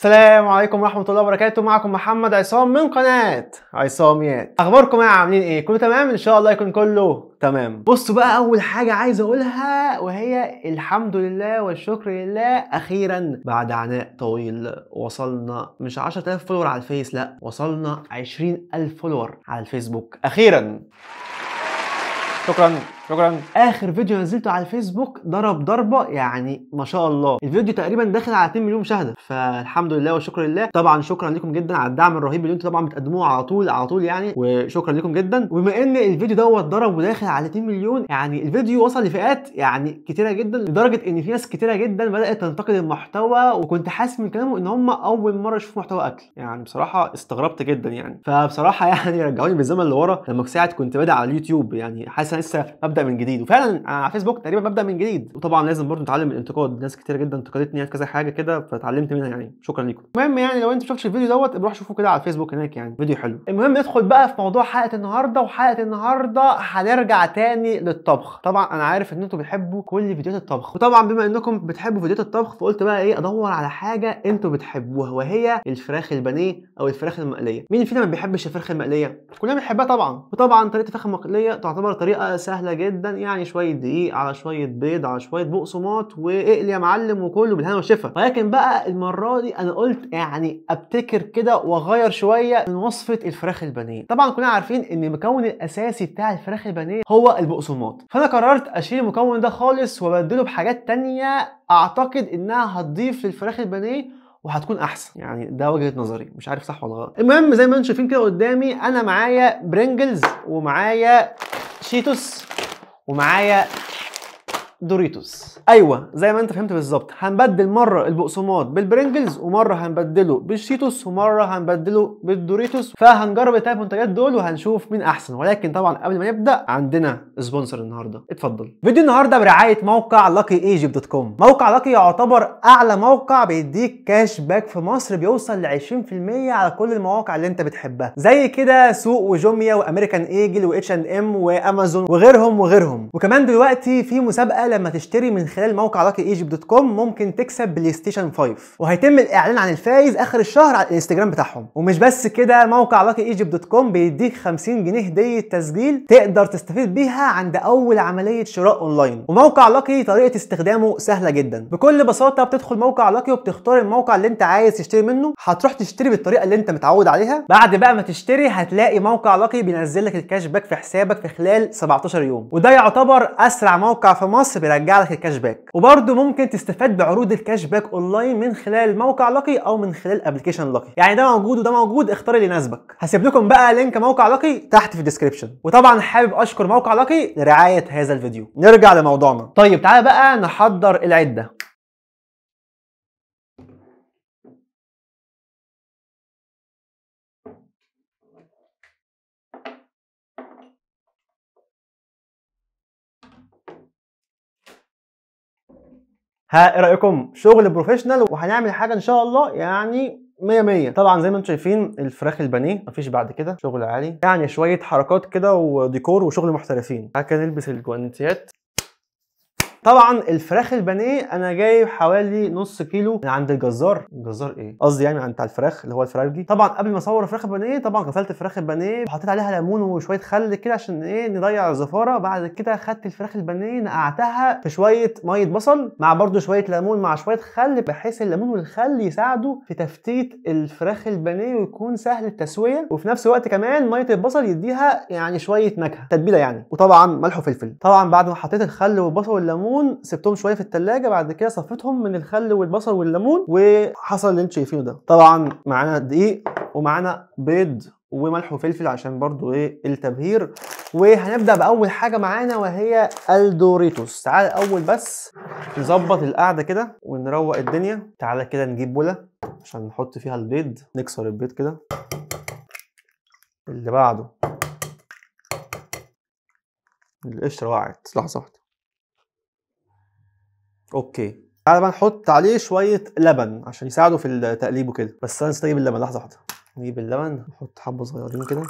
السلام عليكم ورحمة الله وبركاته معكم محمد عصام من قناة عصاميات أخباركم يا عاملين إيه؟ كله تمام؟ إن شاء الله يكون كله تمام بصوا بقى أول حاجة عايز أقولها وهي الحمد لله والشكر لله أخيرا بعد عناء طويل وصلنا مش 10000 فولور على الفيس لا وصلنا 20000 فولور على الفيسبوك أخيرا شكرا شكرا اخر فيديو نزلته على الفيسبوك ضرب ضربه يعني ما شاء الله الفيديو تقريبا داخل على 2 مليون مشاهده فالحمد لله والشكر لله طبعا شكرا لكم جدا على الدعم الرهيب اللي انتم طبعا بتقدموه على طول على طول يعني وشكرا لكم جدا وبما ان الفيديو دوت ضرب وداخل على 2 مليون يعني الفيديو وصل لفئات يعني كتيره جدا لدرجه ان في ناس كتيره جدا بدات تنتقد المحتوى وكنت حاسس من كلامه ان هم اول مره يشوفوا محتوى اكل يعني بصراحه استغربت جدا يعني فبصراحه يعني رجعوني بالزمن لورا لما ساعه كنت بادئ على اليوتيوب يعني حاسس لسه ببدا من جديد وفعلا على فيسبوك تقريبا ببدا من جديد وطبعا لازم برضه نتعلم من الانتقاد ناس كتير جدا انتقدتني يعني كذا حاجه كده فتعلمت منها يعني شكرا ليكم المهم يعني لو انت ما شفتش الفيديو دوت روح شوفه كده على الفيسبوك هناك يعني فيديو حلو المهم ندخل بقى في موضوع حلقه النهارده وحلقه النهارده هنرجع تاني للطبخ طبعا انا عارف ان انتم بتحبوا كل فيديوهات الطبخ وطبعا بما انكم بتحبوا فيديوهات الطبخ فقلت بقى ايه ادور على حاجه انتم بتحبوها وهي الفراخ البانيه او الفراخ المقليه مين فينا ما بيحبش الفراخ المقليه كلنا بنحبها طبعا وطبعا طريقه الفراخ المقليه تعتبر طريقه سهله جدا جدا يعني شويه دقيق على شويه بيض على شويه بقسماط واقل يا معلم وكله بالهنا والشفا ولكن بقى المره دي انا قلت يعني ابتكر كده واغير شويه من وصفه الفراخ البانيه طبعا كنا عارفين ان المكون الاساسي بتاع الفراخ البانيه هو البقسماط فانا قررت اشيل المكون ده خالص وابدله بحاجات تانية اعتقد انها هتضيف للفراخ البانيه وهتكون احسن يعني ده وجهه نظري مش عارف صح ولا غلط المهم زي ما انتم شايفين كده قدامي انا معايا برينجلز ومعايا شيتوس ومعايا دوريتوس ايوه زي ما انت فهمت بالظبط هنبدل مره البقسماط بالبرنجلز ومره هنبدله بالشيتوس ومره هنبدله بالدوريتوس فهنجرب التلات منتجات دول وهنشوف مين احسن ولكن طبعا قبل ما نبدا عندنا سبونسر النهارده اتفضل فيديو النهارده برعايه موقع لاكي ايجيبت دوت كوم موقع لاكي يعتبر اعلى موقع بيديك كاش باك في مصر بيوصل ل 20% على كل المواقع اللي انت بتحبها زي كده سوق وجوميا وامريكان ايجل واتش ان ام وامازون وغيرهم وغيرهم وكمان دلوقتي في مسابقه لما تشتري من خلال موقع لاكي ايجيبت دوت كوم ممكن تكسب بلاي ستيشن 5 وهيتم الاعلان عن الفايز اخر الشهر على الانستجرام بتاعهم ومش بس كده موقع لاكي ايجيبت دوت كوم بيديك 50 جنيه هديه تسجيل تقدر تستفيد بيها عند اول عمليه شراء اونلاين وموقع لاكي طريقه استخدامه سهله جدا بكل بساطه بتدخل موقع لاكي وبتختار الموقع اللي انت عايز تشتري منه هتروح تشتري بالطريقه اللي انت متعود عليها بعد بقى ما تشتري هتلاقي موقع لاكي بينزل لك الكاش باك في حسابك في خلال 17 يوم وده يعتبر اسرع موقع في مصر بيرجع لك الكاش باك وبرده ممكن تستفاد بعروض الكاش باك اونلاين من خلال موقع لقي او من خلال ابلكيشن لقي يعني ده موجود وده موجود اختار اللي يناسبك هسيب لكم بقى لينك موقع لقي تحت في الديسكربشن وطبعا حابب اشكر موقع لقي لرعايه هذا الفيديو نرجع لموضوعنا طيب تعالى بقى نحضر العده ها ايه رايكم شغل بروفيشنال وهنعمل حاجه ان شاء الله يعني 100 100 طبعا زي ما انتم شايفين الفراخ البانيه مفيش بعد كده شغل عالي يعني شويه حركات كده وديكور وشغل محترفين هكذا نلبس الجوانتيات طبعا الفراخ البانيه انا جايب حوالي نص كيلو من عند الجزار الجزار ايه قصدي يعني عند بتاع الفراخ اللي هو الفرارجي طبعا قبل ما اصور الفراخ البانيه طبعا غسلت الفراخ البانيه وحطيت عليها ليمون وشويه خل كده عشان ايه نضيع الزفاره بعد كده خدت الفراخ البانيه نقعتها في شويه ميه بصل مع برده شويه ليمون مع شويه خل بحيث الليمون والخل يساعدوا في تفتيت الفراخ البانيه ويكون سهل التسويه وفي نفس الوقت كمان ميه البصل يديها يعني شويه نكهه تتبيله يعني وطبعا ملح وفلفل طبعا بعد ما حطيت الخل والبصل والليمون الليمون سبتهم شويه في التلاجة بعد كده صفيتهم من الخل والبصل والليمون وحصل اللي انتم شايفينه ده طبعا معانا دقيق ومعانا بيض وملح وفلفل عشان برضو ايه التبهير وهنبدا باول حاجه معانا وهي الدوريتوس تعال اول بس نظبط القعده كده ونروق الدنيا تعالى كده نجيب بوله عشان نحط فيها البيض نكسر البيض كده اللي بعده القشره وقعت لحظه واحده اوكي تعالى بقى نحط عليه شويه لبن عشان يساعده في التقليب وكده بس انا نجيب اللبن لحظه واحده نجيب اللبن نحط حبه صغيرين كده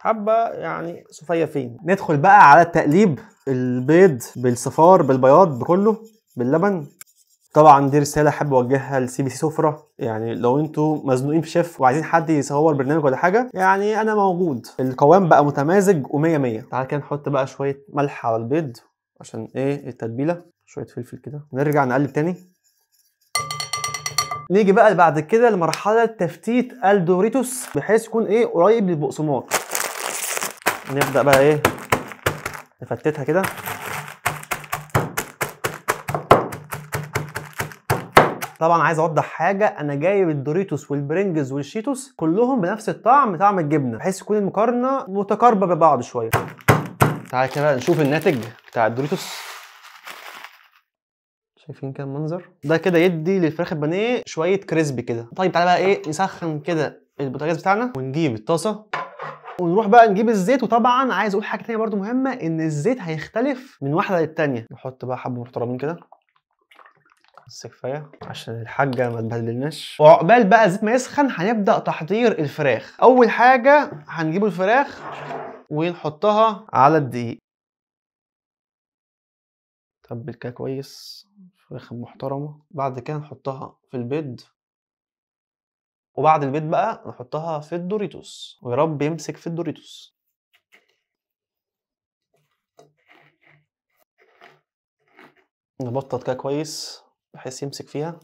حبه يعني فين ندخل بقى على التقليب البيض بالصفار بالبياض بكله باللبن طبعا دي رساله احب اوجهها لسي بي سي سفره يعني لو انتوا مزنوقين في شيف وعايزين حد يصور برنامج ولا حاجه يعني انا موجود القوام بقى متمازج و100 100 تعال كده نحط بقى شويه ملح على البيض عشان ايه التتبيله شويه فلفل كده نرجع نقلب تاني نيجي بقى بعد كده لمرحله تفتيت الدوريتوس بحيث يكون ايه قريب للبقسماط نبدا بقى ايه نفتتها كده طبعا عايز اوضح حاجه انا جايب الدوريتوس والبرنجز والشيتوس كلهم بنفس الطعم طعم الجبنه بحيث تكون المقارنه متقاربه ببعض شويه تعالى كده نشوف الناتج بتاع الدوريتوس شايفين كده المنظر ده كده يدي للفراخ البانيه شويه كريسبي كده طيب تعالى بقى ايه نسخن كده البوتاجاز بتاعنا ونجيب الطاسه ونروح بقى نجيب الزيت وطبعا عايز اقول حاجه تانية برده مهمه ان الزيت هيختلف من واحده للتانية نحط بقى حبه محترمين كده بس كفايه عشان الحاجه ما تبهدلناش وعقبال بقى الزيت ما يسخن هنبدا تحضير الفراخ اول حاجه هنجيب الفراخ ونحطها على الدقيق طب كده كويس الفراخ محترمه بعد كده نحطها في البيض وبعد البيض بقى نحطها في الدوريتوس ويا رب يمسك في الدوريتوس نبطط كده كويس بحيث يمسك فيها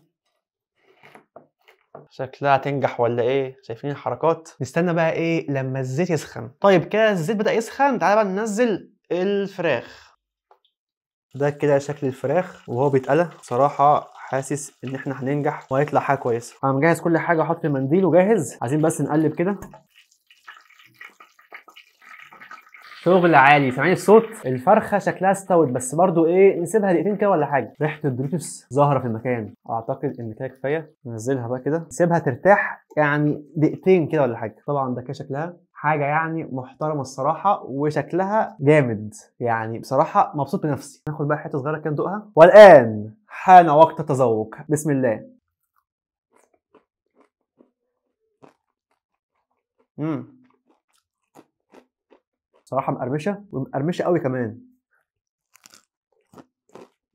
شكلها تنجح ولا ايه شايفين الحركات نستنى بقى ايه لما الزيت يسخن طيب كده الزيت بدا يسخن تعالى بقى ننزل الفراخ ده كده شكل الفراخ وهو بيتقلى صراحه حاسس ان احنا هننجح وهيطلع حاجه كويسه انا مجهز كل حاجه احط المنديل وجاهز عايزين بس نقلب كده شغل عالي سامعين الصوت الفرخه شكلها استوت بس برضو ايه نسيبها دقيقتين كده ولا حاجه ريحه الدروتس ظاهره في المكان اعتقد ان كده كفايه ننزلها بقى كده نسيبها ترتاح يعني دقيقتين كده ولا حاجه طبعا ده كده شكلها حاجه يعني محترمه الصراحه وشكلها جامد يعني بصراحه مبسوط بنفسي ناخد بقى حته صغيره كده ندوقها والان حان وقت التذوق بسم الله امم صراحه مقرمشه ومقرمشه قوي كمان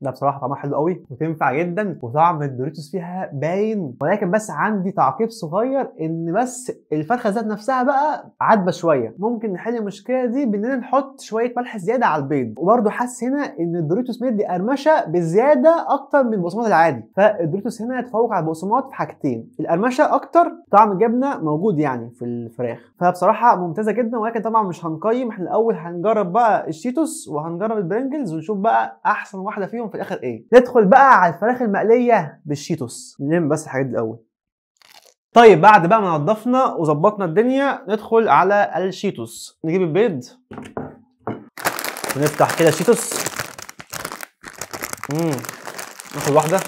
ده بصراحه طعمها حلو قوي وتنفع جدا وطعم الدوريتوس فيها باين ولكن بس عندي تعقيب صغير ان بس الفرخه ذات نفسها بقى عاتبه شويه ممكن نحل المشكله دي باننا نحط شويه ملح زياده على البيض وبرده حاسس هنا ان الدوريتوس مدي قرمشه بزياده اكتر من البقسماط العادي فالدوريتوس هنا تفوق على البقسماط في حاجتين القرمشه اكتر طعم الجبنه موجود يعني في الفراخ فبصراحه ممتازه جدا ولكن طبعا مش هنقيم احنا الاول هنجرب بقى الشيتوس وهنجرب البرنجلز ونشوف بقى احسن واحده فيهم في في الاخر ايه ندخل بقى على الفراخ المقليه بالشيتوس نلم بس الحاجات دي الاول طيب بعد بقى ما نضفنا وظبطنا الدنيا ندخل على الشيتوس نجيب البيض ونفتح كده الشيتوس امم ناخد واحده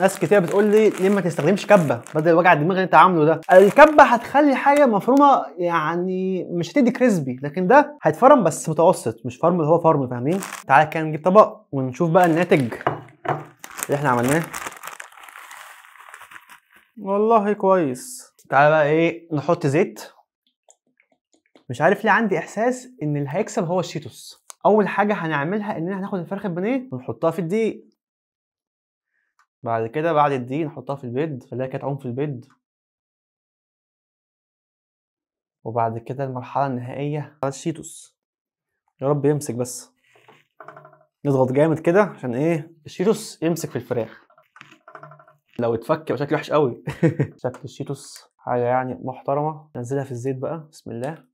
ناس كتير بتقول لي ليه ما تستخدمش كبه بدل وجع الدماغ اللي انت عامله ده الكبه هتخلي حاجه مفرومه يعني مش هتدي كريسبي لكن ده هيتفرم بس متوسط مش فرم اللي هو فرم فاهمين تعالى كده نجيب طبق ونشوف بقى الناتج اللي احنا عملناه والله كويس تعالى بقى ايه نحط زيت مش عارف ليه عندي احساس ان اللي هيكسب هو الشيتوس اول حاجه هنعملها اننا هناخد الفرخه البانيه ونحطها في الدقيق بعد كده بعد الدي نحطها في البيض فاللي كانت تعوم في البيض وبعد كده المرحلة النهائية الشيتوس يا رب يمسك بس نضغط جامد كده عشان ايه الشيتوس يمسك في الفراخ لو اتفك يبقى شكله وحش قوي شكل الشيتوس حاجة يعني محترمة ننزلها في الزيت بقى بسم الله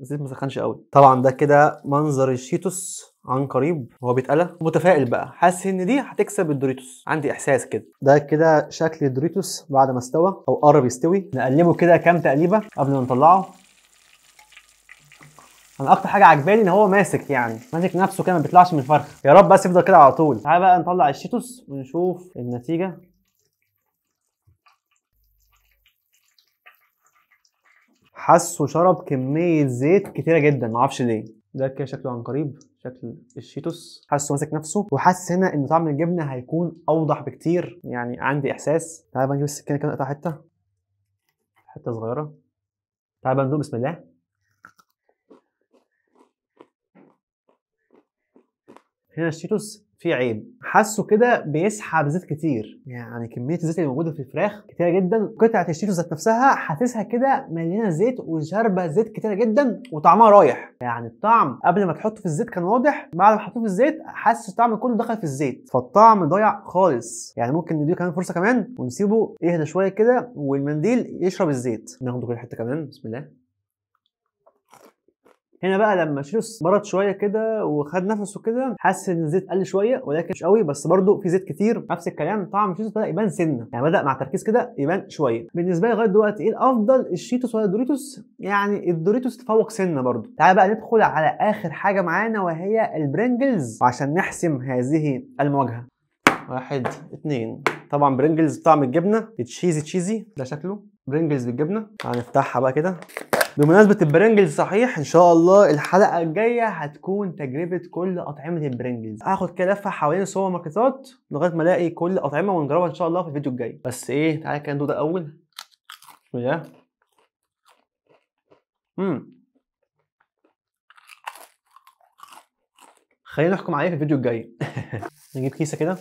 الزيت ما سخنش قوي طبعا ده كده منظر الشيتوس عن قريب هو بيتقلى متفائل بقى حاسس ان دي هتكسب الدوريتوس عندي احساس كده ده كده شكل الدوريتوس بعد ما استوى او قرب يستوي نقلبه كده كام تقليبه قبل ما نطلعه انا اكتر حاجه عجباني ان هو ماسك يعني ماسك نفسه كده ما بيطلعش من الفرخه يا رب بس يفضل كده على طول تعالى بقى نطلع الشيتوس ونشوف النتيجه حس وشرب كميه زيت كتيره جدا معرفش ليه ده كده شكله عن قريب شكل الشيتوس حاسه ماسك نفسه وحاسس هنا ان طعم الجبنه هيكون اوضح بكتير يعني عندي احساس تعالى بقى نجيب السكينه كده نقطع حته حته صغيره تعالى بقى نذوق بسم الله هنا الشيتوس في عيب حاسه كده بيسحب زيت كتير يعني كميه الزيت اللي موجوده في الفراخ كتيره جدا قطعه الشيتوس ذات نفسها حاسسها كده مليانه زيت وشاربه زيت كتيره جدا وطعمها رايح يعني الطعم قبل ما تحطه في الزيت كان واضح بعد ما حطيته في الزيت حاسس الطعم كله دخل في الزيت فالطعم ضايع خالص يعني ممكن نديله كمان فرصه كمان ونسيبه يهدى شويه كده والمنديل يشرب الزيت ناخده كده حته كمان بسم الله هنا بقى لما شيروس برد شويه كده وخد نفسه كده حس ان الزيت قل شويه ولكن مش قوي بس برده في زيت كتير نفس الكلام طعم الشيتوس بدا يبان سنه يعني بدا مع تركيز كده يبان شويه بالنسبه لي لغايه دلوقتي ايه الافضل الشيتوس ولا الدوريتوس يعني الدوريتوس تفوق سنه برده تعال بقى ندخل على اخر حاجه معانا وهي البرنجلز عشان نحسم هذه المواجهه واحد اثنين طبعا برنجلز بطعم الجبنه تشيزي تشيزي ده شكله برنجلز بالجبنه هنفتحها بقى كده بمناسبه البرنجلز صحيح ان شاء الله الحلقه الجايه هتكون تجربه كل اطعمه البرنجلز هاخد كده لفه حوالين السوبر ماركتات لغايه ما الاقي كل اطعمه ونجربها ان شاء الله في الفيديو الجاي بس ايه تعالى كده ندوق ده امم خلينا نحكم عليه في الفيديو الجاي نجيب كيسه كده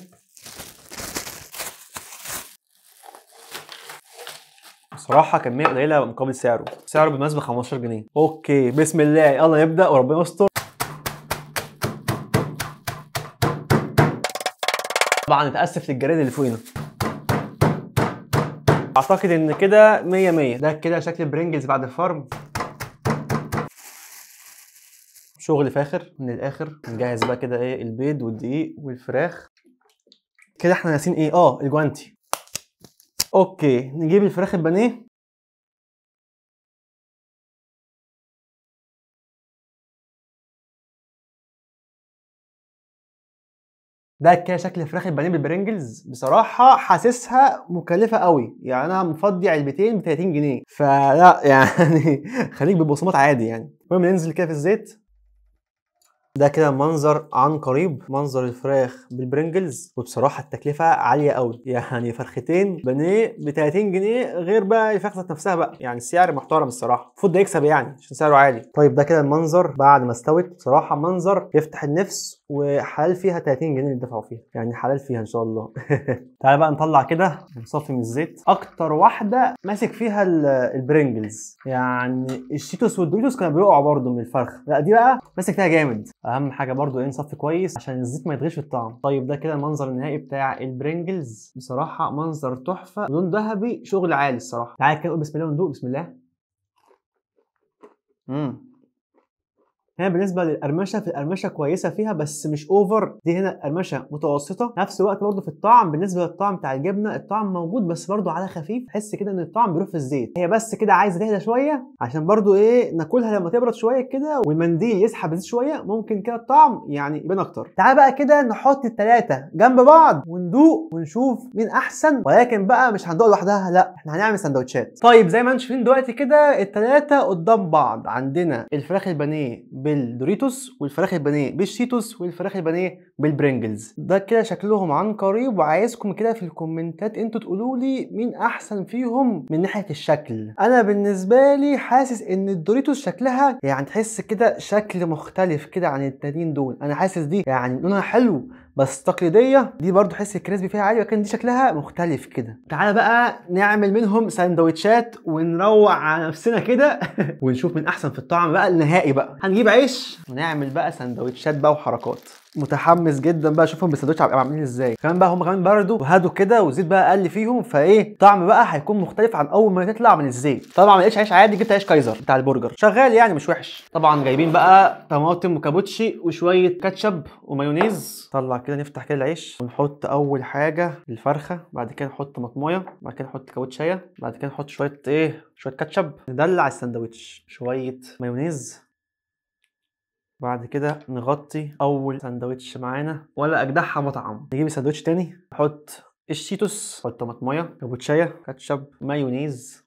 بصراحه كميه قليله مقابل سعره سعره بالمناسبه 15 جنيه اوكي بسم الله يلا نبدا وربنا يستر طبعا نتاسف للجريد اللي فوقنا اعتقد ان كده 100 100 ده كده شكل برينجلز بعد الفرم شغل فاخر من الاخر نجهز بقى كده ايه البيض والدقيق والفراخ كده احنا ناسين ايه اه الجوانتي اوكي نجيب الفراخ البانيه ده كده شكل فراخ البانيه بالبرنجلز بصراحه حاسسها مكلفه قوي يعني انا مفضي علبتين ب 30 جنيه فلا يعني خليك بالبصمات عادي يعني المهم ننزل كده في الزيت ده كده منظر عن قريب منظر الفراخ بالبرنجلز وبصراحه التكلفه عاليه قوي يعني فرختين بانيه ب 30 جنيه غير بقى الفخذه نفسها بقى يعني السعر محترم الصراحه المفروض ده يكسب يعني عشان سعره عالي طيب ده كده المنظر بعد ما استوت بصراحه منظر يفتح النفس وحلال فيها 30 جنيه اللي دفعوا فيها يعني حلال فيها ان شاء الله تعالى بقى نطلع كده نصفي من الزيت اكتر واحده ماسك فيها البرنجلز يعني الشيتوس والدوريتوس كانوا بيقعوا برضه من الفرخ لا دي بقى ماسك فيها جامد اهم حاجه برضو ايه نصفي كويس عشان الزيت ما يتغش في الطعم طيب ده كده المنظر النهائي بتاع البرنجلز بصراحه منظر تحفه لون ذهبي شغل عالي الصراحه تعالى كده بسم الله وندوق بسم الله امم هنا بالنسبه للقرمشه في القرمشه كويسه فيها بس مش اوفر دي هنا القرمشه متوسطه نفس الوقت برضه في الطعم بالنسبه للطعم بتاع الجبنه الطعم موجود بس برضه على خفيف تحس كده ان الطعم بيروح في الزيت هي بس كده عايزه تهدى شويه عشان برضه ايه ناكلها لما تبرد شويه كده والمنديل يسحب الزيت شويه ممكن كده الطعم يعني يبان اكتر تعال بقى كده نحط الثلاثه جنب بعض وندوق ونشوف مين احسن ولكن بقى مش هندوق لوحدها لا احنا هنعمل سندوتشات طيب زي ما انتم شايفين دلوقتي كده التلاتة قدام بعض عندنا الفراخ البانيه بالدوريتوس والفراخ البانيه بالشيتوس والفراخ البانيه بالبرنجلز ده كده شكلهم عن قريب وعايزكم كده في الكومنتات انتوا تقولوا لي مين احسن فيهم من ناحيه الشكل انا بالنسبه لي حاسس ان الدوريتوس شكلها يعني تحس كده شكل مختلف كده عن التانيين دول انا حاسس دي يعني لونها حلو بس تقليديه دي برضو حس الكريسبي فيها عالي لكن دي شكلها مختلف كده تعالى بقى نعمل منهم سندوتشات ونروع على نفسنا كده ونشوف من احسن في الطعم بقى النهائي بقى هنجيب عيش ونعمل بقى سندوتشات بقى وحركات متحمس جدا بقى اشوفهم بالساندوتش هيبقى عاملين ازاي كمان بقى هم كمان بردوا وهادوا كده وزيت بقى قل فيهم فايه طعم بقى هيكون مختلف عن اول ما تطلع من الزيت طبعا ما لقيتش عيش عادي جبت عيش كايزر بتاع البرجر شغال يعني مش وحش طبعا جايبين بقى طماطم وكابوتشي وشويه كاتشب ومايونيز طلع كده نفتح كده العيش ونحط اول حاجه الفرخه بعد كده نحط مطمويه بعد كده نحط كابوتشيه بعد كده نحط شويه ايه شويه كاتشب ندلع الساندوتش شويه مايونيز بعد كده نغطي اول سندوتش معانا ولا اجدحها مطعم نجيب سندوتش تاني نحط الشيتوس نحط طماطميه كابوتشايه كاتشب مايونيز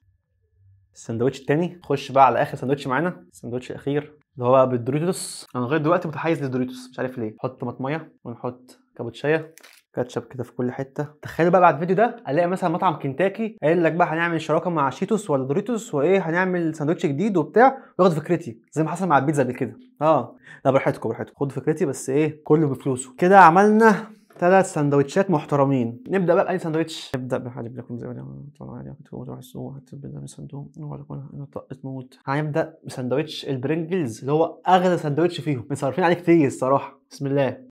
السندوتش التاني نخش بقى على اخر سندوتش معانا السندوتش الاخير اللي هو بقى بالدوريتوس انا لغايه دلوقتي متحيز للدوريتوس مش عارف ليه نحط طماطميه ونحط كابوتشايه كاتشب كده في كل حته تخيلوا بقى بعد الفيديو ده الاقي مثلا مطعم كنتاكي قايل لك بقى هنعمل شراكه مع شيتوس ولا دوريتوس وايه هنعمل ساندوتش جديد وبتاع واخد فكرتي زي ما حصل مع البيتزا قبل كده اه لا براحتكم براحتكم خد فكرتي بس ايه كله بفلوسه كده عملنا ثلاث سندوتشات محترمين نبدا بقى باي ساندوتش نبدا بحاجه لكم زي ما طلع عليها كنت بروح السوق هتبدا من صندوق انا طقت موت هنبدا بساندوتش البرنجلز اللي هو اغلى ساندوتش فيهم مصرفين عليه كتير الصراحه بسم الله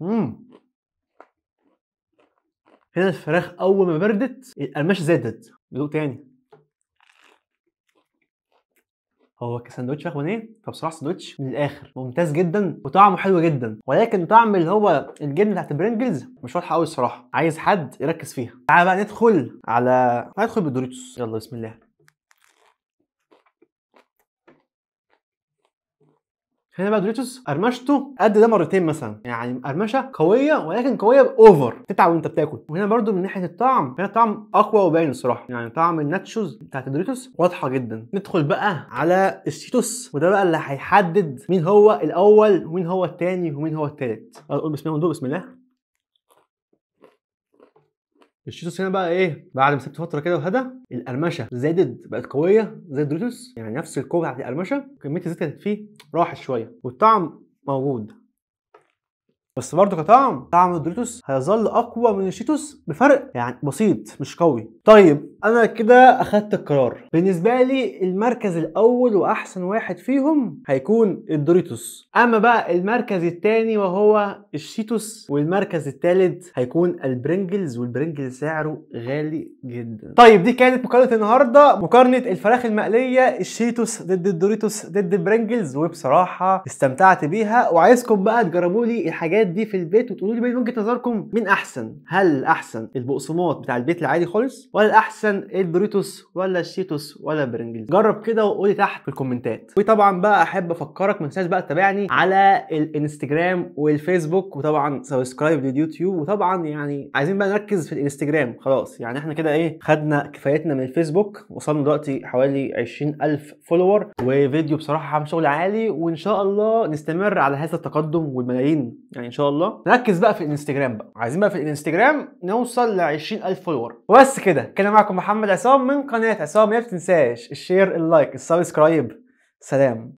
مم. هنا الفراخ اول ما بردت القرمشه زادت ذوق تاني هو كساندوتش فراخ بانيه فبصراحه ساندوتش من الاخر ممتاز جدا وطعمه حلو جدا ولكن طعم اللي هو الجبنه بتاعت البرنجلز مش واضحه قوي الصراحه عايز حد يركز فيها تعال بقى ندخل على هندخل بالدوريتوس يلا بسم الله هنا بقى دوليتشوس قرمشته قد ده مرتين مثلا يعني قرمشه قويه ولكن قويه اوفر تتعب وانت بتاكل وهنا برده من ناحيه الطعم هنا طعم اقوى وباين الصراحه يعني طعم الناتشوز بتاعت دوليتشوس واضحه جدا ندخل بقى على السيتوس وده بقى اللي هيحدد مين هو الاول ومين هو الثاني ومين هو الثالث اقول بسم الله بسم الله الشيتوس هنا بقى ايه بعد ما سبت فتره كده وهدى القرمشه زادت بقت قويه زي الدروتوس يعني نفس القوه بتاعت القرمشه كميه الزيت كانت فيه راحت شويه والطعم موجود بس برضه كطعم طعم الدوريتوس هيظل اقوى من الشيتوس بفرق يعني بسيط مش قوي طيب انا كده اخدت القرار بالنسبه لي المركز الاول واحسن واحد فيهم هيكون الدوريتوس اما بقى المركز الثاني وهو الشيتوس والمركز الثالث هيكون البرنجلز والبرنجل سعره غالي جدا طيب دي كانت مقارنه النهارده مقارنه الفراخ المقليه الشيتوس ضد الدوريتوس ضد البرنجلز وبصراحه استمتعت بيها وعايزكم بقى تجربوا لي الحاجات دي في البيت وتقولوا لي من وجهه نظركم مين احسن هل احسن البقسماط بتاع البيت العادي خالص ولا الاحسن البريتوس ولا الشيتوس ولا البرنجل؟ جرب كده وقول لي تحت في الكومنتات وطبعا بقى احب افكرك ما تنساش بقى تتابعني على الانستجرام والفيسبوك وطبعا سبسكرايب لليوتيوب وطبعا يعني عايزين بقى نركز في الانستجرام خلاص يعني احنا كده ايه خدنا كفايتنا من الفيسبوك وصلنا دلوقتي حوالي 20000 فولور وفيديو بصراحه عامل شغل عالي وان شاء الله نستمر على هذا التقدم والملايين يعني ان شاء الله نركز بقى في الانستجرام بقى عايزين بقى في الانستجرام نوصل ل 20000 فولور وبس كده كان معكم محمد عصام من قناه عصام ما تنساش الشير اللايك السبسكرايب سلام